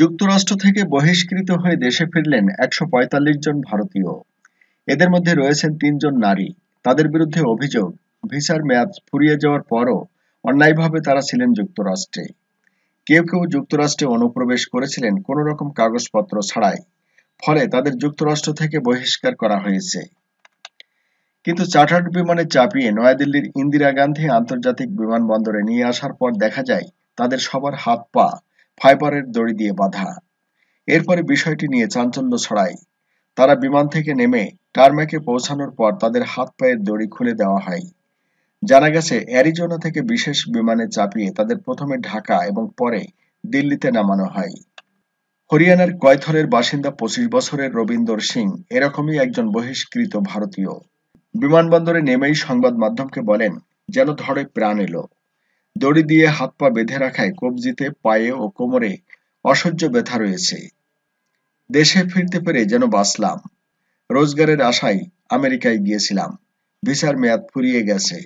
যুক্তরাষ্ট্র থেকে বহিষ্কৃত হয়ে দেশে ফিরলেন একশো জন ভারতীয় এদের মধ্যে রয়েছেন তিনজন নারী তাদের বিরুদ্ধে অভিযোগ ভিসার মেয়াদ ফুরিয়ে যাওয়ার পরও অন্যায়ভাবে তারা ছিলেন যুক্তরাষ্ট্রে কেউ কেউ যুক্তরাষ্ট্রে অনুপ্রবেশ করেছিলেন কোন রকম কাগজপত্র ছাড়াই ফলে তাদের যুক্তরাষ্ট্র থেকে বহিষ্কার করা হয়েছে কিন্তু চার্টার্ড বিমানে চাপিয়ে নয়াদিল্লির ইন্দিরা গান্ধী আন্তর্জাতিক বিমানবন্দরে নিয়ে আসার পর দেখা যায় তাদের সবার হাত পা ফাইবারের দড়ি দিয়ে বাঁধা এরপরে বিষয়টি নিয়ে চাঞ্চল্য ছড়ায় তারা বিমান থেকে নেমে টার্মেকে পৌঁছানোর পর তাদের হাত পায়ের দড়ি খুলে দেওয়া হয় জানা গেছে অ্যারিজোনা থেকে বিশেষ বিমানে চাপিয়ে তাদের প্রথমে ঢাকা এবং পরে দিল্লিতে নামানো হয় হরিয়ানার কয়থরের বাসিন্দা পঁচিশ বছরের রবীন্দর সিং এরকমই একজন বহিষ্কৃত ভারতীয় বিমানবন্দরে নেমেই সংবাদ মাধ্যমকে বলেন যেন ধরে প্রাণ এলো দড়ি দিয়ে হাত পা বেঁধে রাখায় কবজিতে পায়ে ও কোমরে অসহ্য ব্যথা রয়েছে দেশে ফিরতে পেরে যেন বাঁচলাম রোজগারের আশায় আমেরিকায় গিয়েছিলাম ভিসার মেয়াদ ফুরিয়ে গেছে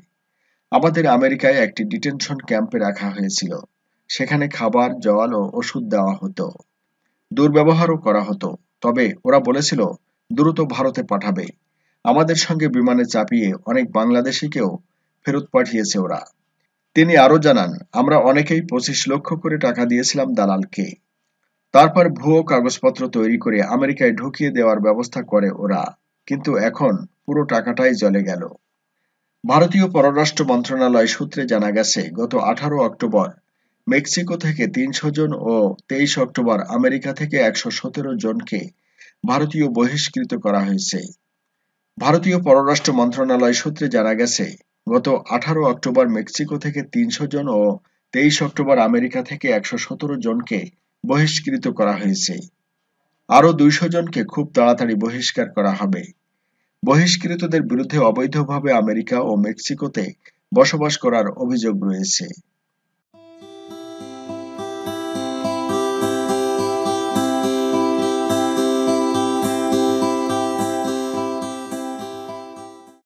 আমাদের আমেরিকায় একটি ডিটেনশন ক্যাম্পে রাখা হয়েছিল সেখানে খাবার জল ও ওষুধ দেওয়া হতো দুর্ব্যবহারও করা হতো তবে ওরা বলেছিল দ্রুত ভারতে পাঠাবে আমাদের সঙ্গে বিমানে চাপিয়ে অনেক বাংলাদেশিকেও ফেরত পাঠিয়েছে ওরা তিনি আরো জানান আমরা অনেকেই পঁচিশ লক্ষ করে টাকা দিয়েছিলাম দালালকে তারপর ভুয়ো কাগজপত্র তৈরি করে আমেরিকায় ঢুকিয়ে দেওয়ার ব্যবস্থা করে ওরা কিন্তু এখন পুরো টাকাটাই জলে গেল ভারতীয় পররাষ্ট্র মন্ত্রণালয় সূত্রে জানা গেছে গত আঠারো অক্টোবর মেক্সিকো থেকে তিনশো জন ও তেইশ অক্টোবর আমেরিকা থেকে একশো সতেরো জনকে ভারতীয় বহিষ্কৃত করা হয়েছে ভারতীয় পররাষ্ট্র মন্ত্রণালয় সূত্রে জানা গেছে গত আঠারো অক্টোবর মেক্সিকো থেকে তিনশো জন ও তেইশ অক্টোবর আমেরিকা থেকে একশো সতেরো জনকে বহিষ্কৃত করা হয়েছে আরও দুইশো জনকে খুব তাড়াতাড়ি বহিষ্কার করা হবে বহিষ্কৃতদের বিরুদ্ধে অবৈধভাবে আমেরিকা ও মেক্সিকোতে বসবাস করার অভিযোগ রয়েছে